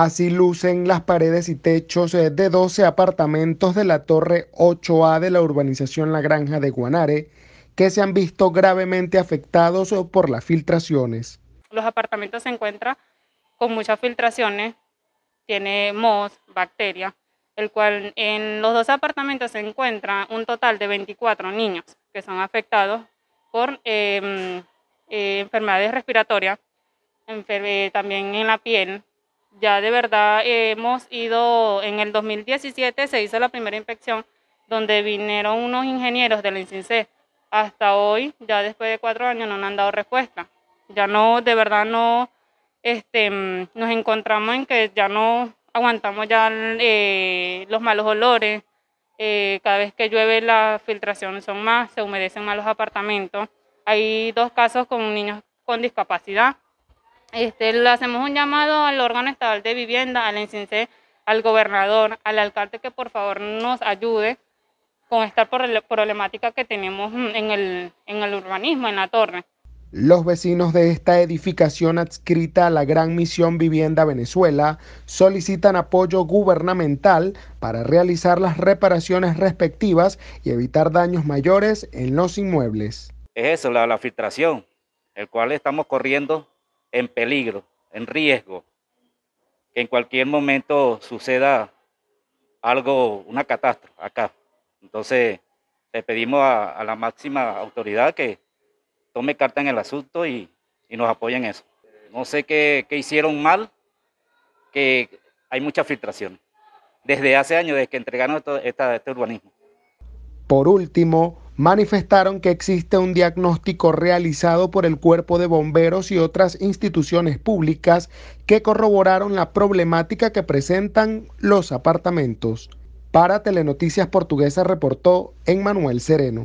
Así lucen las paredes y techos eh, de 12 apartamentos de la Torre 8A de la urbanización La Granja de Guanare, que se han visto gravemente afectados eh, por las filtraciones. Los apartamentos se encuentran con muchas filtraciones, tiene mos, bacteria, el cual en los dos apartamentos se encuentra un total de 24 niños que son afectados por em, eh, enfermedades respiratorias, también en la piel, ya de verdad hemos ido, en el 2017 se hizo la primera inspección donde vinieron unos ingenieros del INCINCE. Hasta hoy, ya después de cuatro años, no nos han dado respuesta. Ya no, de verdad no, este, nos encontramos en que ya no aguantamos ya eh, los malos olores. Eh, cada vez que llueve la filtración son más, se humedecen más los apartamentos. Hay dos casos con niños con discapacidad este, le hacemos un llamado al órgano estatal de vivienda, al encinse al gobernador, al alcalde que por favor nos ayude con esta problemática que tenemos mm, en el, urbanismo, en la torre. Los vecinos de esta edificación adscrita a la Gran Misión Vivienda Venezuela solicitan apoyo gubernamental para realizar las reparaciones respectivas y evitar daños mayores en los inmuebles. Es eso, la filtración, el cual estamos corriendo en peligro, en riesgo, que en cualquier momento suceda algo, una catástrofe acá. Entonces, le pedimos a, la máxima autoridad que tome carta en el asunto y, y nos apoyen en eso. No sé qué, hicieron mal, que hay mucha filtración desde hace años, desde que entregaron este urbanismo. Por último, manifestaron que existe un diagnóstico realizado por el cuerpo de bomberos y otras instituciones públicas que corroboraron la problemática que presentan los apartamentos. Para Telenoticias Portuguesa reportó Emmanuel Sereno.